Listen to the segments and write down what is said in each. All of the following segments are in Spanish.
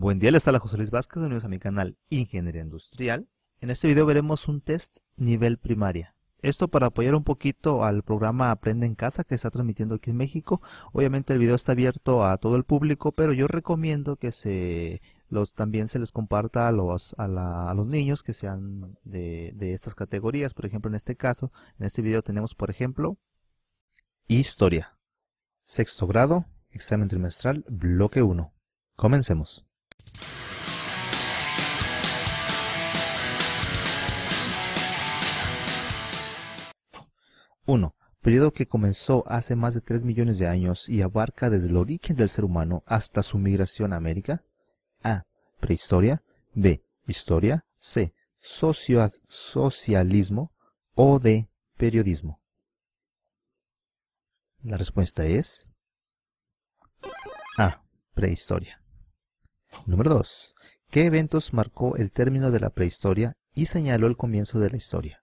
Buen día, les habla José Luis Vázquez, bienvenidos a mi canal Ingeniería Industrial. En este video veremos un test nivel primaria. Esto para apoyar un poquito al programa Aprende en Casa que está transmitiendo aquí en México. Obviamente el video está abierto a todo el público, pero yo recomiendo que se los también se les comparta a los, a, los niños que sean de, de estas categorías. Por ejemplo, en este caso, en este video tenemos, por ejemplo, Historia. Sexto grado, examen trimestral, bloque 1. Comencemos. 1. Periodo que comenzó hace más de 3 millones de años y abarca desde el origen del ser humano hasta su migración a América. A. Prehistoria. B. Historia. C. socialismo. O D. Periodismo. La respuesta es A. Prehistoria. Número 2. ¿Qué eventos marcó el término de la prehistoria y señaló el comienzo de la historia?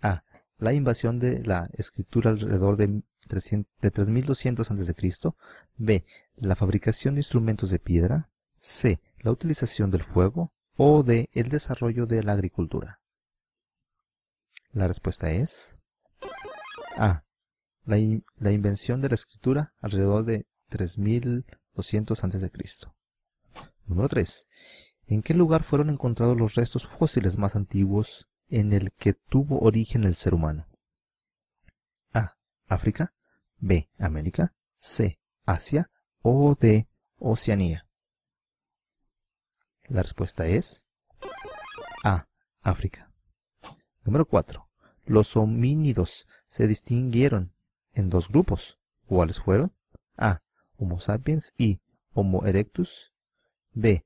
A. La invasión de la escritura alrededor de 3200 a.C. B. La fabricación de instrumentos de piedra. C. La utilización del fuego. O D. El desarrollo de la agricultura. La respuesta es A. La, la invención de la escritura alrededor de 3200 a.C. Número 3. ¿En qué lugar fueron encontrados los restos fósiles más antiguos en el que tuvo origen el ser humano? A. África. B. América. C. Asia. O D. Oceanía. La respuesta es A. África. Número 4. Los homínidos se distinguieron en dos grupos. ¿Cuáles fueron? A. Homo sapiens y Homo erectus. B.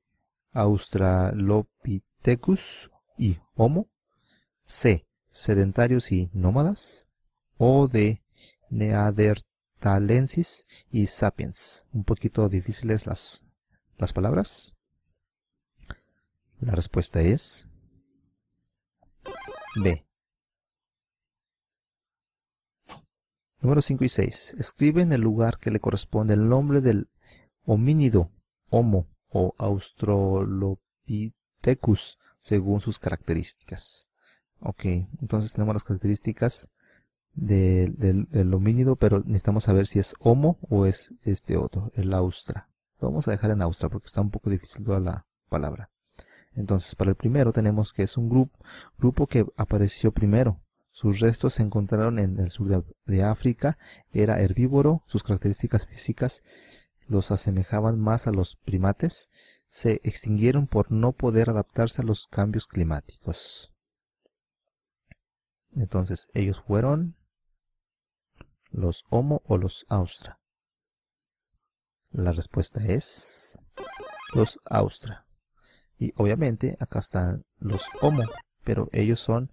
Australopithecus y Homo. C. Sedentarios y nómadas. O De Neandertalensis y Sapiens. Un poquito difíciles las, las palabras. La respuesta es B. Número 5 y 6. Escribe en el lugar que le corresponde el nombre del homínido, Homo, o Australopithecus según sus características. Ok, entonces tenemos las características del, del, homínido, pero necesitamos saber si es homo o es este otro, el austra. vamos a dejar en austra porque está un poco difícil toda la palabra. Entonces, para el primero tenemos que es un grupo, grupo que apareció primero. Sus restos se encontraron en el sur de África, era herbívoro, sus características físicas los asemejaban más a los primates, se extinguieron por no poder adaptarse a los cambios climáticos. Entonces ellos fueron los Homo o los Austra. La respuesta es los Austra. Y obviamente acá están los Homo, pero ellos son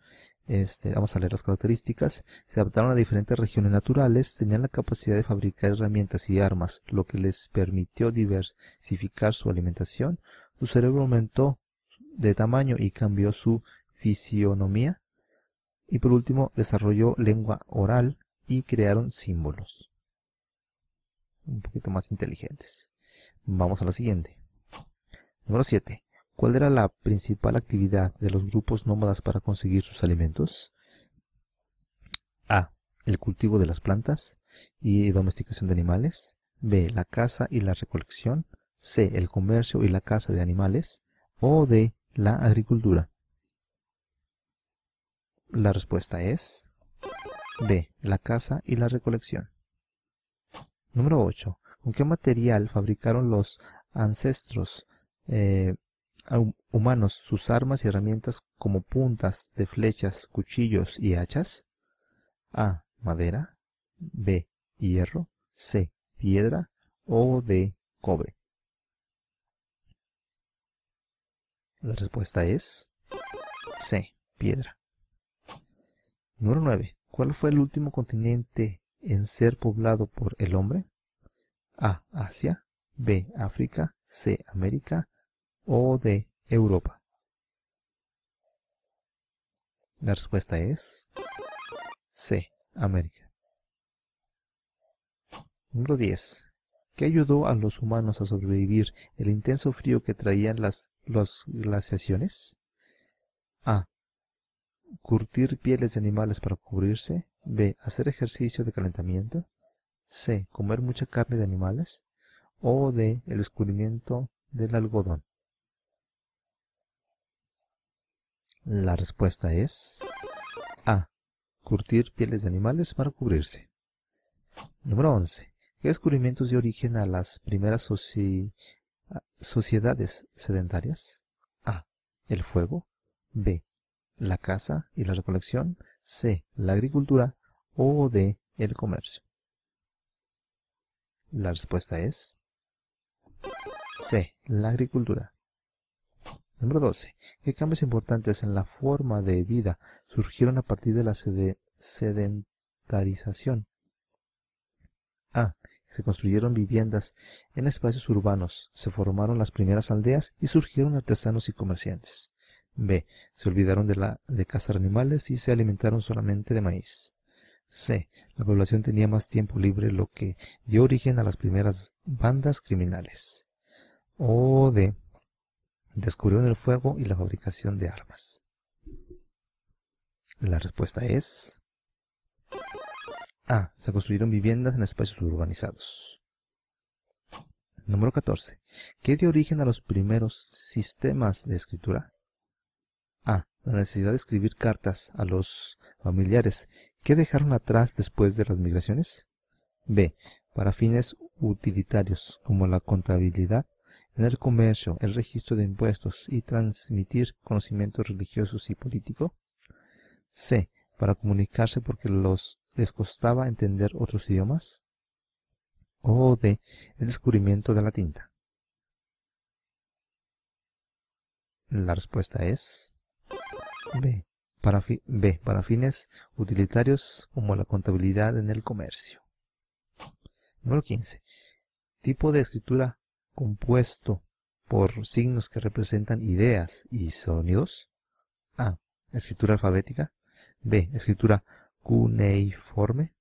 este, vamos a leer las características. Se adaptaron a diferentes regiones naturales, tenían la capacidad de fabricar herramientas y armas, lo que les permitió diversificar su alimentación. Su cerebro aumentó de tamaño y cambió su fisionomía. Y por último, desarrolló lengua oral y crearon símbolos. Un poquito más inteligentes. Vamos a la siguiente. Número 7. ¿Cuál era la principal actividad de los grupos nómadas para conseguir sus alimentos? A. El cultivo de las plantas y domesticación de animales. B. La caza y la recolección. C. El comercio y la caza de animales. O D. La agricultura. La respuesta es B. La caza y la recolección. Número 8. ¿Con qué material fabricaron los ancestros eh, humanos sus armas y herramientas como puntas de flechas, cuchillos y hachas? A. Madera. B. Hierro. C. Piedra. O D. Cobre. La respuesta es C. Piedra. Número 9. ¿Cuál fue el último continente en ser poblado por el hombre? A. Asia. B. África. C. América o de Europa? La respuesta es C. América. Número 10. ¿Qué ayudó a los humanos a sobrevivir el intenso frío que traían las, las glaciaciones? A. Curtir pieles de animales para cubrirse. B. Hacer ejercicio de calentamiento. C. Comer mucha carne de animales. O De. El descubrimiento del algodón. La respuesta es A. Curtir pieles de animales para cubrirse. Número 11. ¿Qué descubrimientos dio origen a las primeras sociedades sedentarias? A. El fuego. B. La caza y la recolección. C. La agricultura. O D. El comercio. La respuesta es C. La agricultura. Número 12. ¿Qué cambios importantes en la forma de vida surgieron a partir de la sedentarización? A. Se construyeron viviendas en espacios urbanos, se formaron las primeras aldeas y surgieron artesanos y comerciantes. B. Se olvidaron de, la, de cazar animales y se alimentaron solamente de maíz. C. La población tenía más tiempo libre, lo que dio origen a las primeras bandas criminales. O D descubrió el fuego y la fabricación de armas? La respuesta es... A. Se construyeron viviendas en espacios urbanizados. Número 14. ¿Qué dio origen a los primeros sistemas de escritura? A. La necesidad de escribir cartas a los familiares que dejaron atrás después de las migraciones. B. Para fines utilitarios como la contabilidad el comercio, el registro de impuestos y transmitir conocimientos religiosos y políticos. C. Para comunicarse porque los, les costaba entender otros idiomas. O D. El descubrimiento de la tinta. La respuesta es B. Para, B. Para fines utilitarios como la contabilidad en el comercio. Número 15. Tipo de escritura compuesto por signos que representan ideas y sonidos? A. Escritura alfabética. B. Escritura cuneiforme.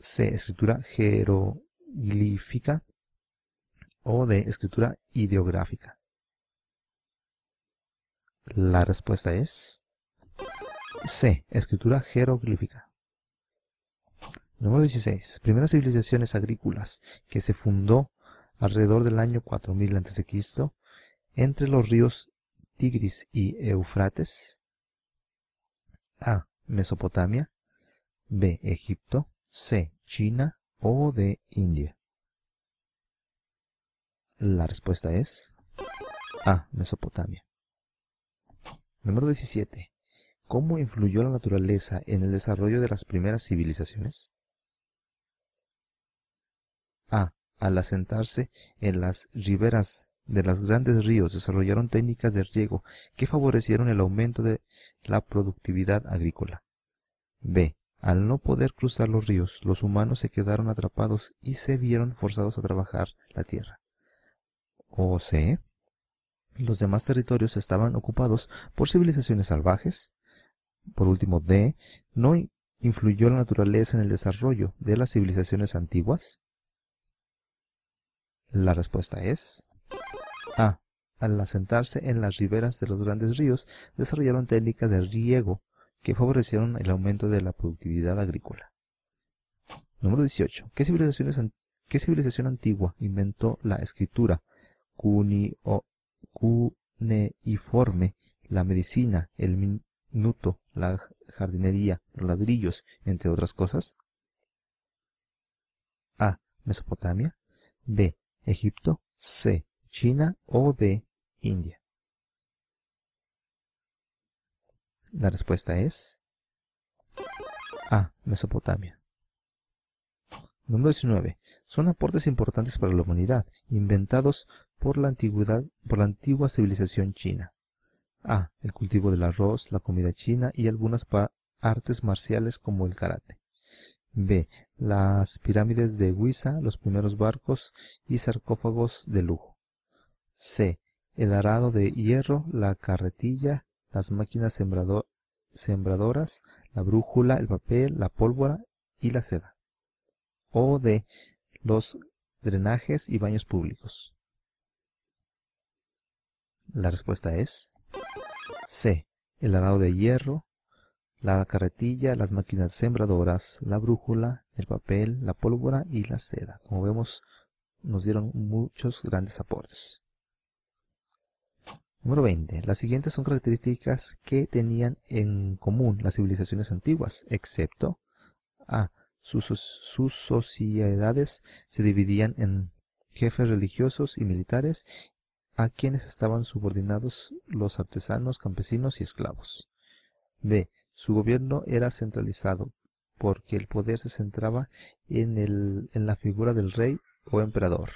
C. Escritura jeroglífica. O D. Escritura ideográfica. La respuesta es C. Escritura jeroglífica. Número 16. Primeras civilizaciones agrícolas que se fundó alrededor del año 4000 a.C., entre los ríos Tigris y Eufrates, A. Mesopotamia, B. Egipto, C. China o D. India. La respuesta es A. Mesopotamia. Número 17. ¿Cómo influyó la naturaleza en el desarrollo de las primeras civilizaciones? A al asentarse en las riberas de los grandes ríos desarrollaron técnicas de riego que favorecieron el aumento de la productividad agrícola. B. Al no poder cruzar los ríos, los humanos se quedaron atrapados y se vieron forzados a trabajar la tierra. O C. Los demás territorios estaban ocupados por civilizaciones salvajes. Por último, D. No influyó la naturaleza en el desarrollo de las civilizaciones antiguas. La respuesta es... A. Al asentarse en las riberas de los grandes ríos, desarrollaron técnicas de riego que favorecieron el aumento de la productividad agrícola. Número 18. ¿Qué, civilización antigua inventó la escritura cuneiforme, la medicina, el minuto, la jardinería, los ladrillos, entre otras cosas? A. Mesopotamia. B. Egipto, C, China o D, India. La respuesta es A, Mesopotamia. Número 19. Son aportes importantes para la humanidad, inventados por la antigüedad, por la antigua civilización china. A. El cultivo del arroz, la comida china y algunas artes marciales como el karate. B las pirámides de Huiza, los primeros barcos y sarcófagos de lujo. C. El arado de hierro, la carretilla, las máquinas sembradoras, la brújula, el papel, la pólvora y la seda. O D. Los drenajes y baños públicos. La respuesta es C. El arado de hierro, la carretilla, las máquinas sembradoras, la brújula, el papel, la pólvora y la seda. Como vemos, nos dieron muchos grandes aportes. Número 20. Las siguientes son características que tenían en común las civilizaciones antiguas, excepto A. Ah, sus, sus sociedades se dividían en jefes religiosos y militares a quienes estaban subordinados los artesanos, campesinos y esclavos. B. Su gobierno era centralizado, porque el poder se centraba en, la figura del rey o emperador.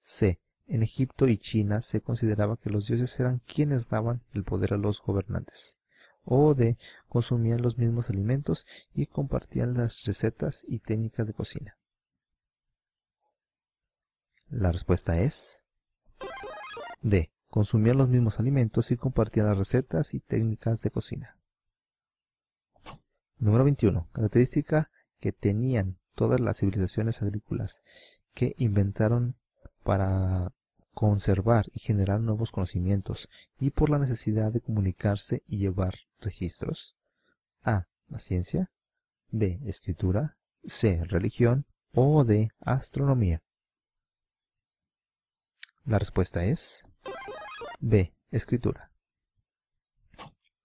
C. En Egipto y China se consideraba que los dioses eran quienes daban el poder a los gobernantes. O D. Consumían los mismos alimentos y compartían las recetas y técnicas de cocina. La respuesta es D. Consumían los mismos alimentos y compartían las recetas y técnicas de cocina. Número 21. Característica que tenían todas las civilizaciones agrícolas que inventaron para conservar y generar nuevos conocimientos y por la necesidad de comunicarse y llevar registros. A. La ciencia. B. Escritura. C. Religión. O D. Astronomía. La respuesta es B. Escritura.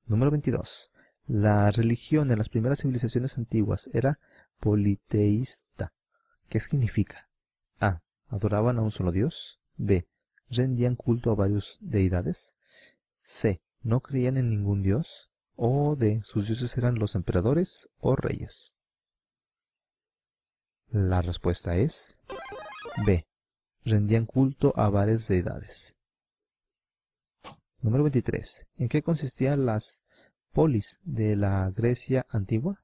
Número 22. La religión en las primeras civilizaciones antiguas era politeísta. ¿Qué significa? A. Adoraban a un solo dios. B. Rendían culto a varias deidades. C. No creían en ningún dios. O D. Sus dioses eran los emperadores o reyes. La respuesta es B. Rendían culto a varias deidades. Número 23. ¿En qué consistían las polis de la Grecia antigua?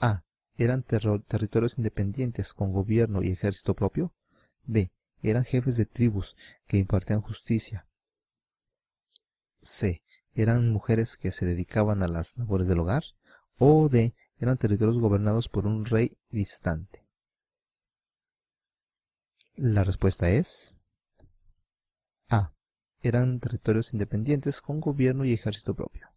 A. Eran territorios independientes con gobierno y ejército propio. B. Eran jefes de tribus que impartían justicia. C. Eran mujeres que se dedicaban a las labores del hogar. O D. Eran territorios gobernados por un rey distante. La respuesta es A. Eran territorios independientes con gobierno y ejército propio.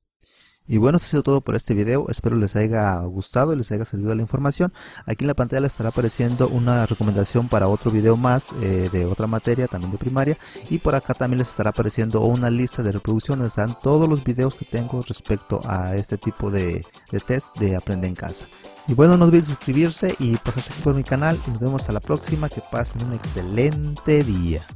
Y bueno, esto ha sido todo por este video, espero les haya gustado, y les haya servido la información. Aquí en la pantalla les estará apareciendo una recomendación para otro video más eh, de otra materia, también de primaria. Y por acá también les estará apareciendo una lista de reproducción donde están todos los videos que tengo respecto a este tipo de, de test de Aprende en Casa. Y bueno, no olviden suscribirse y pasarse por mi canal. Y Nos vemos hasta la próxima, que pasen un excelente día.